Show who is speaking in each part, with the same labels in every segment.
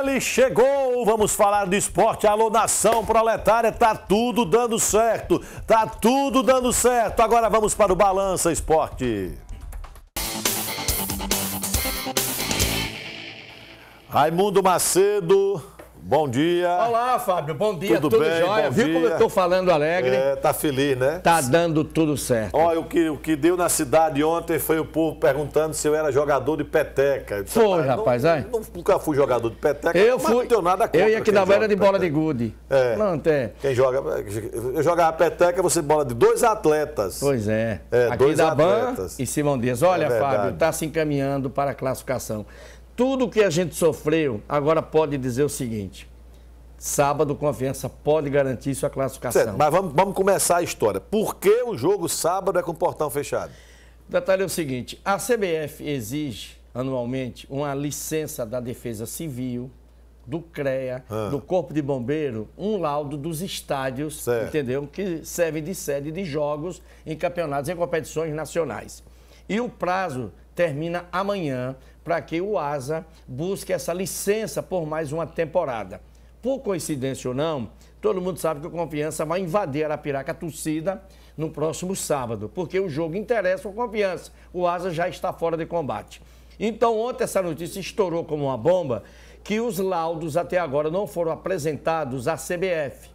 Speaker 1: Ele chegou, vamos falar de esporte. Alô, nação proletária, tá tudo dando certo, tá tudo dando certo. Agora vamos para o Balança Esporte. Raimundo Macedo Bom dia. Olá, Fábio. Bom dia, tudo, tudo bem? jóia. Bom Viu dia. como eu estou
Speaker 2: falando alegre? É, tá
Speaker 1: feliz, né? Tá
Speaker 2: dando tudo certo.
Speaker 1: Olha, o que, o que deu na cidade ontem foi o povo perguntando se eu era jogador de peteca. Disse, foi, rapaz, não, é? Não, nunca fui jogador de peteca, eu fui, não deu nada contra. Eu ia que dava era de peteca. bola de gude. É. Não, tem. É. Quem joga... Eu jogava peteca, você bola de dois atletas. Pois é. é Aqui dois da atletas.
Speaker 2: Ban e Simão Dias. É Olha, é Fábio, está se encaminhando para a classificação tudo que a gente sofreu, agora pode dizer o seguinte: sábado, Confiança pode garantir sua classificação. Certo, mas
Speaker 1: vamos, vamos, começar a história. Por que o jogo sábado é com o portão fechado? O detalhe é o
Speaker 2: seguinte: a CBF exige anualmente uma licença da Defesa Civil, do CREA, ah. do Corpo de Bombeiro, um laudo dos estádios, certo. entendeu? Que servem de sede de jogos em campeonatos e competições nacionais. E o prazo termina amanhã para que o Asa busque essa licença por mais uma temporada. Por coincidência ou não, todo mundo sabe que o Confiança vai invadir a Arapiraca torcida no próximo sábado, porque o jogo interessa o Confiança. O Asa já está fora de combate. Então, ontem essa notícia estourou como uma bomba que os laudos até agora não foram apresentados à CBF.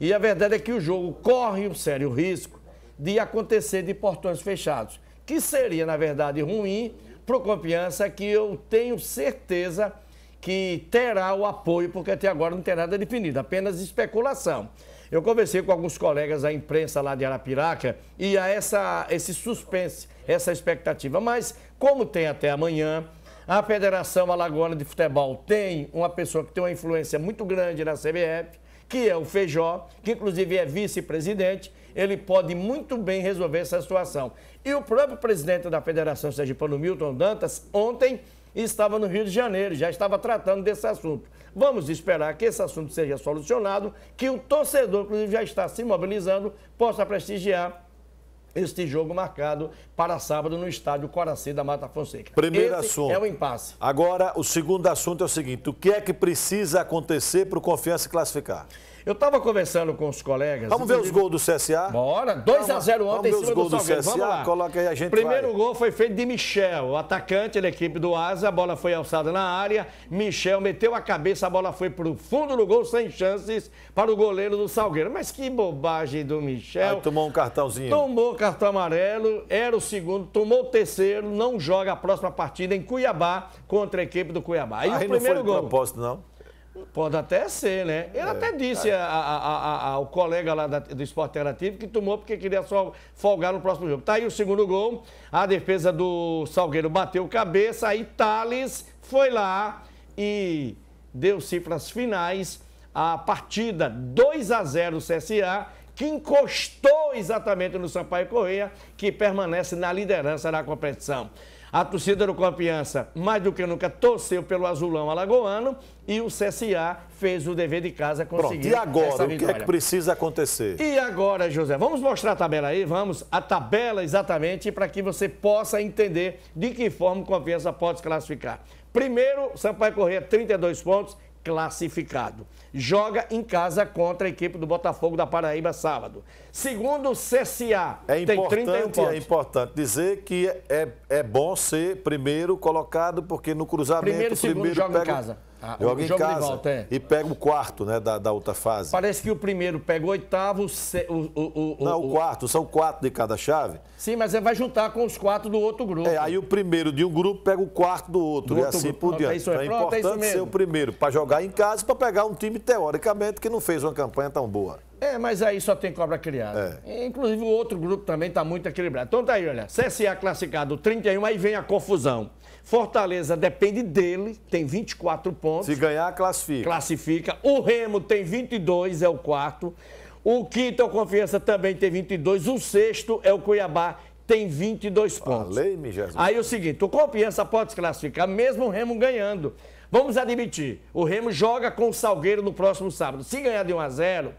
Speaker 2: E a verdade é que o jogo corre um sério risco de acontecer de portões fechados, que seria, na verdade, ruim confiança que eu tenho certeza que terá o apoio, porque até agora não tem nada definido, apenas especulação. Eu conversei com alguns colegas da imprensa lá de Arapiraca e há essa, esse suspense, essa expectativa. Mas, como tem até amanhã, a Federação Alagoana de Futebol tem uma pessoa que tem uma influência muito grande na CBF, que é o Feijó, que inclusive é vice-presidente, ele pode muito bem resolver essa situação. E o próprio presidente da Federação Sergipano, Milton Dantas, ontem estava no Rio de Janeiro, já estava tratando desse assunto. Vamos esperar que esse assunto seja solucionado, que o torcedor, inclusive, já está se mobilizando, possa prestigiar este jogo marcado para sábado no estádio Coraci da Mata Fonseca. Primeiro Esse assunto. É o um impasse.
Speaker 1: Agora, o segundo assunto é o seguinte: o que é que precisa acontecer para o Confiança classificar? Eu estava conversando com os colegas. Vamos ver os gols do CSA? Bora. 2x0 ontem vamos ver em cima os gols do, do CSA. Vamos lá. Coloca aí a gente. Primeiro vai. gol foi
Speaker 2: feito de Michel, o atacante da equipe do Asa. A bola foi alçada na área. Michel meteu a cabeça, a bola foi para o fundo do gol, sem chances para o goleiro do Salgueiro. Mas que bobagem do Michel. Aí
Speaker 1: tomou um cartãozinho.
Speaker 2: Tomou cartão amarelo, era o segundo, tomou o terceiro, não joga a próxima partida em Cuiabá contra a equipe do Cuiabá. E aí o primeiro não foi gol. propósito, não? Pode até ser, né? Ele é, até tá. disse a, a, a, ao colega lá da, do Esporte Interativo que tomou porque queria só folgar no próximo jogo. Tá aí o segundo gol. A defesa do Salgueiro bateu cabeça. Aí Thales foi lá e deu cifras finais. A partida 2 a 0 CSA que encostou exatamente no Sampaio Correia, que permanece na liderança da competição. A torcida do Confiança, mais do que nunca, torceu pelo azulão alagoano e o CSA fez o dever de casa conseguir. Pronto, e agora? o que é que
Speaker 1: precisa acontecer? E
Speaker 2: agora, José? Vamos mostrar a tabela aí? Vamos. A tabela exatamente para que você possa entender de que forma o Confiança pode se classificar. Primeiro, Sampaio Correia, 32 pontos classificado. Joga em casa contra a equipe do Botafogo da Paraíba sábado.
Speaker 1: Segundo o CSA, é tem 31 é pontos. É importante dizer que é, é bom ser primeiro colocado, porque no cruzamento... Primeiro, segundo, primeiro joga pega... em casa. Ah, joga em casa volta, é. e pega o quarto né, da, da outra fase. Parece
Speaker 2: que o primeiro pega o
Speaker 1: oitavo, o, o, o Não, o, quarto, são quatro de cada chave. Sim, mas vai juntar com os quatro do outro grupo. É, aí o primeiro de um grupo pega o quarto do outro, do e assim grupo. por diante. é, então, é, é importante é ser o primeiro para jogar jogar em casa para pegar um time, teoricamente, que não fez uma campanha tão boa.
Speaker 2: É, mas aí só tem cobra criada. É. Inclusive o outro grupo também está muito equilibrado. Então tá aí, olha, CSA classificado 31, aí vem a confusão. Fortaleza depende dele, tem 24 pontos. Se ganhar, classifica. Classifica. O Remo tem 22, é o quarto. O quinto é o Confiança, também tem 22. O sexto é o Cuiabá, tem 22 pontos. Falei, Jesus. Aí é o seguinte, o Confiança pode se classificar, mesmo o Remo ganhando. Vamos admitir, o Remo joga com o Salgueiro no próximo sábado. Se ganhar de 1 a 0,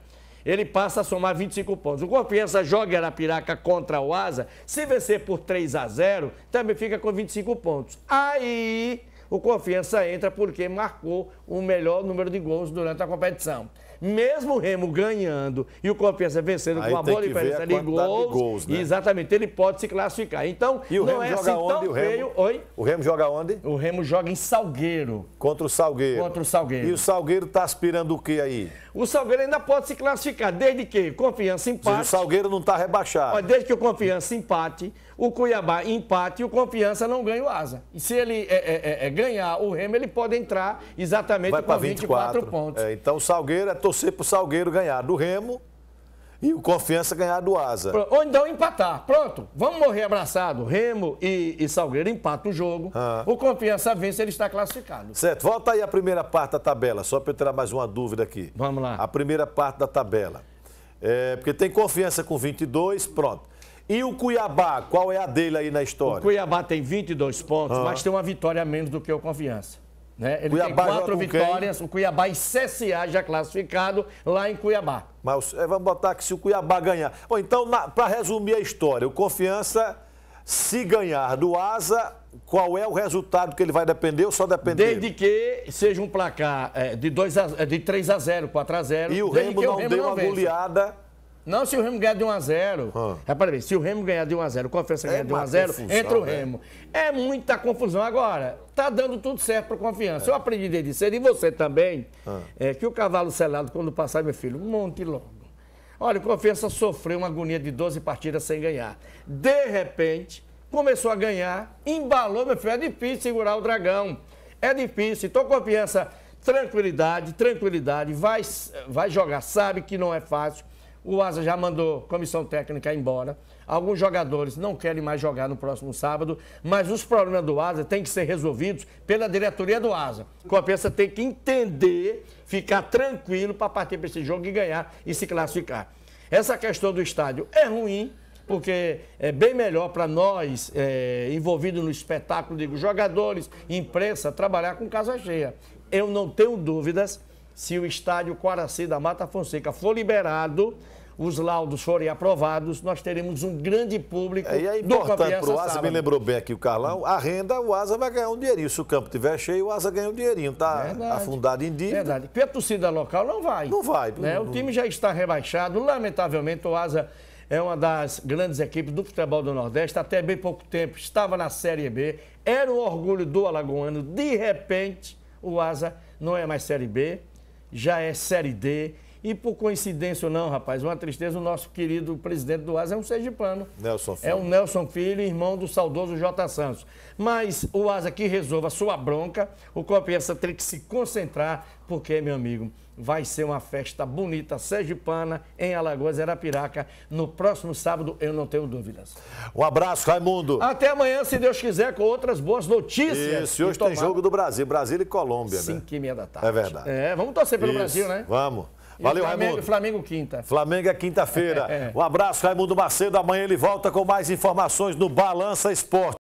Speaker 2: ele passa a somar 25 pontos. O Confiança joga Arapiraca contra o Asa, se vencer por 3 a 0, também fica com 25 pontos. Aí o Confiança entra porque marcou o melhor número de gols durante a competição. Mesmo o Remo ganhando e o Confiança vencendo Aí com uma boa diferença de gols, de gols né? exatamente, ele pode se classificar. Então, e o não Remo é joga assim onde, o Remo? Feio.
Speaker 1: Oi? O Remo joga onde? O Remo joga em Salgueiro. Contra o Salgueiro. Contra o Salgueiro. E o Salgueiro está aspirando o que aí? O Salgueiro ainda pode se classificar, desde que Confiança
Speaker 2: empate. Se o Salgueiro não está rebaixado. Mas desde que o Confiança empate, o Cuiabá empate e o Confiança não ganha o Asa. E se ele é, é, é, é ganhar o Remo, ele pode entrar exatamente Vai com 24. 24 pontos.
Speaker 1: É, então o Salgueiro é torcer para o Salgueiro ganhar do Remo e o Confiança ganhar do Asa.
Speaker 2: Ou então empatar. Pronto, vamos morrer abraçado. Remo e, e Salgueiro empatam o jogo. Ah. O Confiança vence, ele está classificado.
Speaker 1: Certo, volta aí a primeira parte da tabela, só para eu tirar mais uma dúvida aqui. Vamos lá. A primeira parte da tabela. É, porque tem Confiança com 22, pronto. E o Cuiabá, qual é a dele aí na história? O Cuiabá
Speaker 2: tem 22 pontos, ah. mas tem uma vitória a menos do que o Confiança. Né? Ele Cuiabá tem quatro vitórias, quem? o Cuiabá e CSA já classificado lá em Cuiabá.
Speaker 1: Mas é, vamos botar que se o Cuiabá ganhar. Bom, então, para resumir a história, o Confiança, se ganhar do Asa, qual é o resultado que ele vai depender ou só depender? Desde
Speaker 2: que seja um placar é, de, dois é, de 3 a 0, 4 a 0. E o Remo não deu uma goleada não, se o Remo ganhar de 1x0. Ah. É, Repare bem, se o Remo ganhar de 1x0, Confiança ganhar é de 1x0, entra o né? Remo. É. é muita confusão. Agora, tá dando tudo certo para Confiança. É. Eu aprendi desde cedo, e você também, ah. é, que o cavalo selado, quando passar, meu filho, monte logo. Olha, o Confiança sofreu uma agonia de 12 partidas sem ganhar. De repente, começou a ganhar, embalou, meu filho, é difícil segurar o dragão. É difícil. Então, Confiança, tranquilidade, tranquilidade, vai, vai jogar, sabe que não é fácil o Asa já mandou comissão técnica embora. Alguns jogadores não querem mais jogar no próximo sábado, mas os problemas do Asa têm que ser resolvidos pela diretoria do Asa. Compensa tem que entender, ficar tranquilo para partir para esse jogo e ganhar e se classificar. Essa questão do estádio é ruim, porque é bem melhor para nós, é, envolvidos no espetáculo, digo, jogadores, imprensa, trabalhar com casa cheia. Eu não tenho dúvidas se o estádio Quaracê da Mata Fonseca for liberado, os laudos forem aprovados, nós teremos um grande público. É, e é importante para o Asa, sábado. me lembrou
Speaker 1: bem aqui o Carlão, a renda, o Asa vai ganhar um dinheirinho. Se o campo estiver cheio, o Asa ganha um dinheirinho. Está Verdade. afundado em dívida. Verdade. Porque a torcida local não vai. Não vai. Né? o time
Speaker 2: já está rebaixado. Lamentavelmente, o Asa é uma das grandes equipes do futebol do Nordeste, até bem pouco tempo estava na Série B, era o orgulho do Alagoano. De repente, o Asa não é mais Série B, já é Série D e por coincidência ou não, rapaz, uma tristeza, o nosso querido presidente do ASA é um sergipano.
Speaker 1: Nelson é Filho. É o
Speaker 2: Nelson Filho, irmão do saudoso J. Santos. Mas o ASA que resolva a sua bronca, o Copiança tem que se concentrar, porque, meu amigo, vai ser uma festa bonita sergipana em Alagoas, Arapiraca, no próximo sábado, eu não tenho dúvidas. Um abraço, Raimundo. Até amanhã, se Deus
Speaker 1: quiser, com outras boas notícias. Isso, hoje tem tomar... jogo do Brasil, Brasil e Colômbia, né? Cinco né? 5 e meia da tarde. É verdade. É, vamos torcer pelo Isso. Brasil, né? Vamos. Valeu, Flamengo, Raimundo. Flamengo quinta. Flamengo é quinta-feira. É, é. Um abraço, Raimundo Macedo. Amanhã ele volta com mais informações no Balança Esporte.